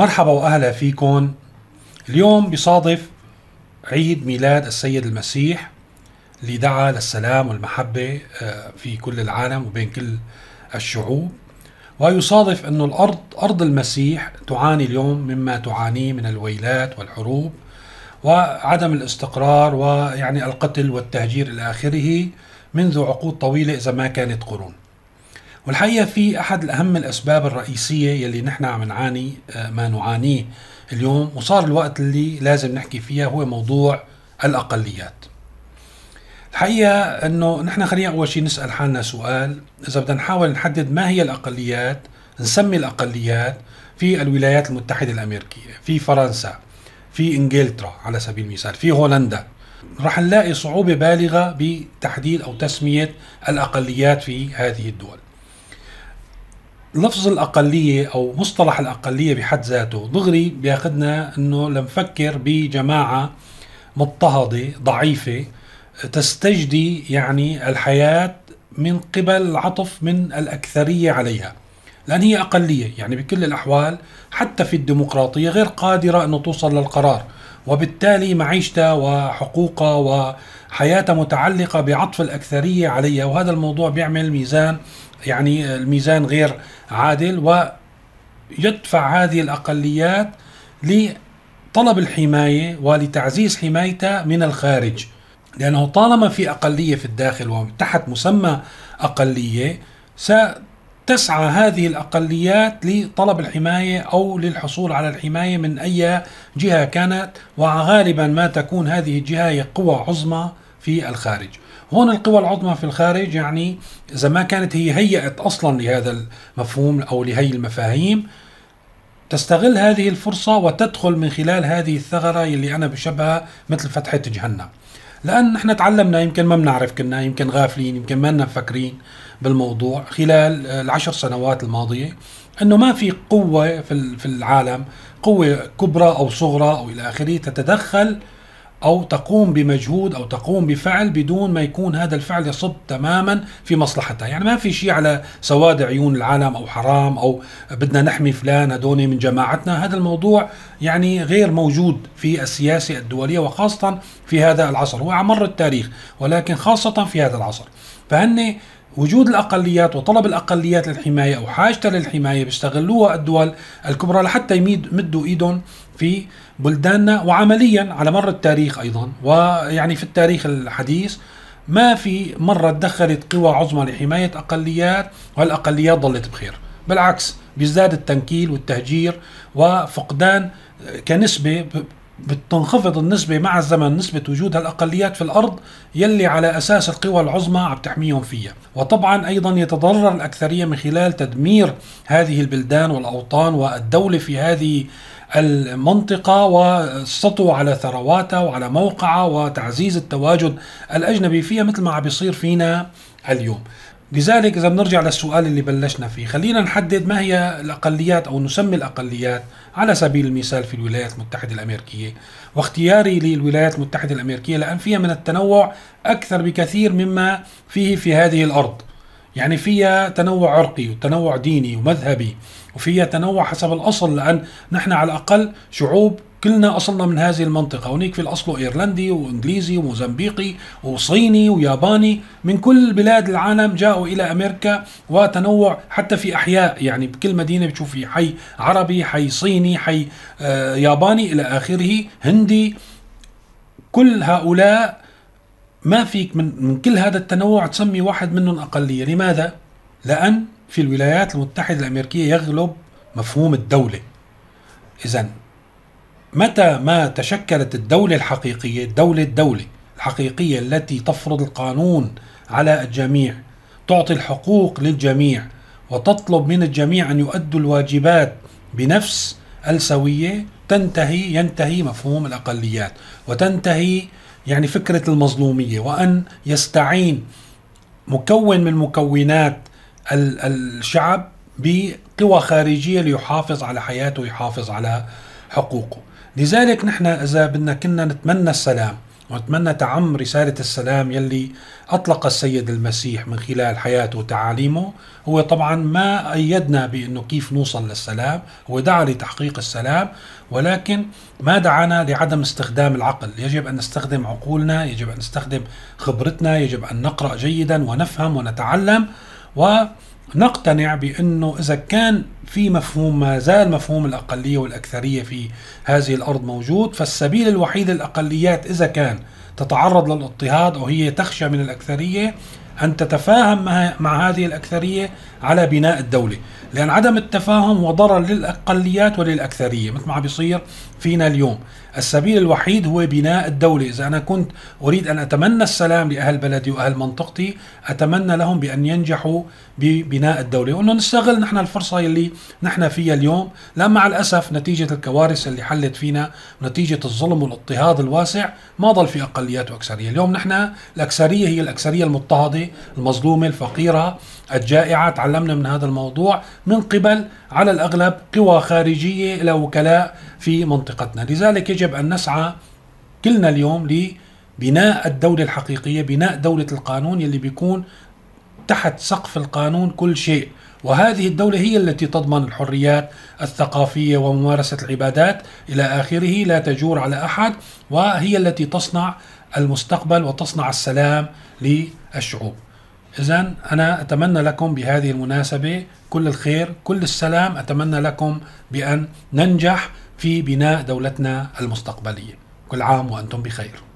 مرحبا واهلا فيكم اليوم بصادف عيد ميلاد السيد المسيح اللي دعا للسلام والمحبة آه، في كل العالم وبين كل الشعوب ويصادف أن الأرض أرض المسيح تعاني اليوم مما تعانيه من الويلات والحروب وعدم الاستقرار ويعني القتل والتهجير إلى آخره منذ عقود طويلة إذا ما كانت قرون والحقيقه في احد الاهم الاسباب الرئيسيه يلي نحن عم نعاني آه، ما نعانيه اليوم وصار الوقت اللي لازم نحكي فيها هو موضوع الاقليات الحقيقه انه نحن خلينا اول شيء نسال حالنا سؤال اذا بدنا نحاول نحدد ما هي الاقليات نسمي الاقليات في الولايات المتحده الامريكيه في فرنسا في انجلترا على سبيل المثال في هولندا رح نلاقي صعوبة بالغة بتحديد أو تسمية الأقليات في هذه الدول لفظ الأقلية أو مصطلح الأقلية بحد ذاته دغري بياخدنا أنه لنفكر بجماعة مضطهدة ضعيفة تستجدي يعني الحياة من قبل العطف من الأكثرية عليها لأن هي أقلية يعني بكل الأحوال حتى في الديمقراطية غير قادرة أنه توصل للقرار وبالتالي معيشتها وحقوقها وحياتها متعلقة بعطف الأكثرية عليها وهذا الموضوع بيعمل ميزان يعني الميزان غير عادل ويدفع هذه الأقليات لطلب الحماية ولتعزيز حمايتها من الخارج لأنه طالما في أقلية في الداخل وتحت مسمى أقلية ستسعى هذه الأقليات لطلب الحماية أو للحصول على الحماية من أي جهة كانت وغالبا ما تكون هذه الجهة هي قوى عظمى في الخارج هون القوى العظمى في الخارج يعني إذا ما كانت هي هيئت أصلا لهذا المفهوم أو لهي المفاهيم تستغل هذه الفرصة وتدخل من خلال هذه الثغرة اللي أنا بشبهها مثل فتحة جهنم لأن نحن تعلمنا يمكن ما بنعرف كنا يمكن غافلين يمكن ما لنا مفكرين بالموضوع خلال العشر سنوات الماضية أنه ما في قوة في العالم قوة كبرى أو صغرى أو إلى آخره تتدخل أو تقوم بمجهود أو تقوم بفعل بدون ما يكون هذا الفعل يصب تماما في مصلحتها يعني ما في شيء على سواد عيون العالم أو حرام أو بدنا نحمي فلان هدوني من جماعتنا هذا الموضوع يعني غير موجود في السياسة الدولية وخاصة في هذا العصر هو التاريخ ولكن خاصة في هذا العصر فهن وجود الاقليات وطلب الاقليات للحمايه او حاجتها للحمايه بيستغلوها الدول الكبرى لحتى يمدوا ايدهم في بلداننا وعمليا على مر التاريخ ايضا ويعني في التاريخ الحديث ما في مرة تدخلت قوى عظمى لحماية أقليات وهالأقليات ظلت بخير بالعكس بيزداد التنكيل والتهجير وفقدان كنسبة بتنخفض النسبة مع الزمن نسبة وجود هالأقليات في الأرض يلي على أساس القوى العظمى عم تحميهم فيها وطبعا أيضا يتضرر الأكثرية من خلال تدمير هذه البلدان والأوطان والدولة في هذه المنطقة والسطو على ثرواتها وعلى موقعها وتعزيز التواجد الأجنبي فيها مثل ما عم بيصير فينا اليوم لذلك إذا بنرجع للسؤال اللي بلشنا فيه خلينا نحدد ما هي الأقليات أو نسمي الأقليات على سبيل المثال في الولايات المتحدة الأمريكية واختياري للولايات المتحدة الأمريكية لأن فيها من التنوع أكثر بكثير مما فيه في هذه الأرض يعني فيها تنوع عرقي وتنوع ديني ومذهبي وفيها تنوع حسب الأصل لأن نحن على الأقل شعوب كلنا أصلنا من هذه المنطقة هناك في الأصل إيرلندي وإنجليزي وموزمبيقي وصيني وياباني من كل بلاد العالم جاءوا إلى أمريكا وتنوع حتى في أحياء يعني بكل مدينة بتشوف في حي عربي حي صيني حي آه، ياباني إلى آخره هندي كل هؤلاء ما فيك من, من كل هذا التنوع تسمي واحد منهم أقلية لماذا؟ يعني لأن في الولايات المتحدة الأمريكية يغلب مفهوم الدولة إذا متى ما تشكلت الدولة الحقيقية دولة الدوله الحقيقية التي تفرض القانون على الجميع تعطي الحقوق للجميع وتطلب من الجميع أن يؤدوا الواجبات بنفس السوية تنتهي ينتهي مفهوم الأقليات وتنتهي يعني فكرة المظلومية وأن يستعين مكون من مكونات الشعب بقوى خارجية ليحافظ على حياته ويحافظ على حقوقه لذلك نحن إذا بدنا كنا نتمنى السلام وأتمنى تعم رسالة السلام يلي أطلق السيد المسيح من خلال حياته وتعاليمه هو طبعا ما أيدنا بأنه كيف نوصل للسلام هو دعا لتحقيق السلام ولكن ما دعانا لعدم استخدام العقل يجب أن نستخدم عقولنا يجب أن نستخدم خبرتنا يجب أن نقرأ جيدا ونفهم ونتعلم ونقتنع بأنه إذا كان في مفهوم ما زال مفهوم الأقلية والأكثرية في هذه الأرض موجود فالسبيل الوحيد للأقليات إذا كان تتعرض للاضطهاد أو هي تخشى من الأكثرية أن تتفاهم مع هذه الأكثرية على بناء الدولة لأن عدم التفاهم هو ضرر للأقليات وللأكثرية مثل ما عم بيصير فينا اليوم السبيل الوحيد هو بناء الدولة إذا أنا كنت أريد أن أتمنى السلام لأهل بلدي وأهل منطقتي أتمنى لهم بأن ينجحوا ببناء الدولة وأنه نستغل نحن الفرصة اللي نحن فيها اليوم لأن مع الأسف نتيجة الكوارث اللي حلت فينا ونتيجة الظلم والاضطهاد الواسع ما ضل في أقليات وأكثرية اليوم نحن الأكثرية هي الأكثرية المضطهدة المظلومة الفقيرة الجائعة تعلمنا من هذا الموضوع من قبل على الأغلب قوى خارجية إلى وكلاء في منطقتنا لذلك يجب أن نسعى كلنا اليوم لبناء الدولة الحقيقية بناء دولة القانون يلي بيكون تحت سقف القانون كل شيء وهذه الدولة هي التي تضمن الحريات الثقافية وممارسة العبادات إلى آخره لا تجور على أحد وهي التي تصنع المستقبل وتصنع السلام للشعوب إذا أنا أتمنى لكم بهذه المناسبة كل الخير كل السلام أتمنى لكم بأن ننجح في بناء دولتنا المستقبلية كل عام وأنتم بخير